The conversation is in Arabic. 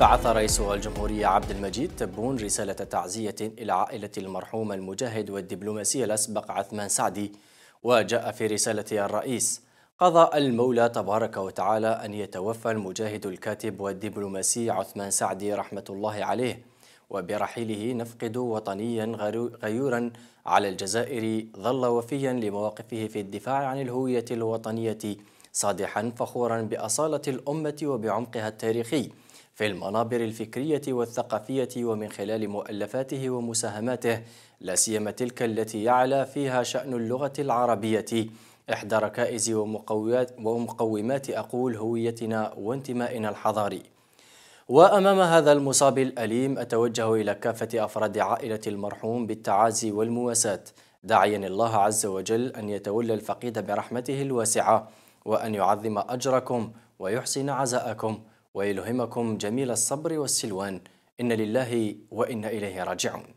بعث رئيس الجمهورية عبد المجيد تبون رسالة تعزية إلى عائلة المرحوم المجاهد والدبلوماسي الأسبق عثمان سعدي وجاء في رسالة الرئيس قضى المولى تبارك وتعالى أن يتوفى المجاهد الكاتب والدبلوماسي عثمان سعدي رحمة الله عليه وبرحيله نفقد وطنيا غيورا على الجزائر ظل وفيا لمواقفه في الدفاع عن الهوية الوطنية صادحا فخورا بأصالة الأمة وبعمقها التاريخي في المنابر الفكرية والثقافية ومن خلال مؤلفاته ومساهماته لا سيما تلك التي يعلى فيها شأن اللغة العربية إحدى ركائز ومقومات, ومقومات أقول هويتنا وانتمائنا الحضاري وأمام هذا المصاب الأليم أتوجه إلى كافة أفراد عائلة المرحوم بالتعازي والمواساة داعيا الله عز وجل أن يتولى الفقيد برحمته الواسعة وأن يعظم أجركم ويحسن عزاءكم ويلهمكم جميل الصبر والسلوان إن لله وإن إليه راجعون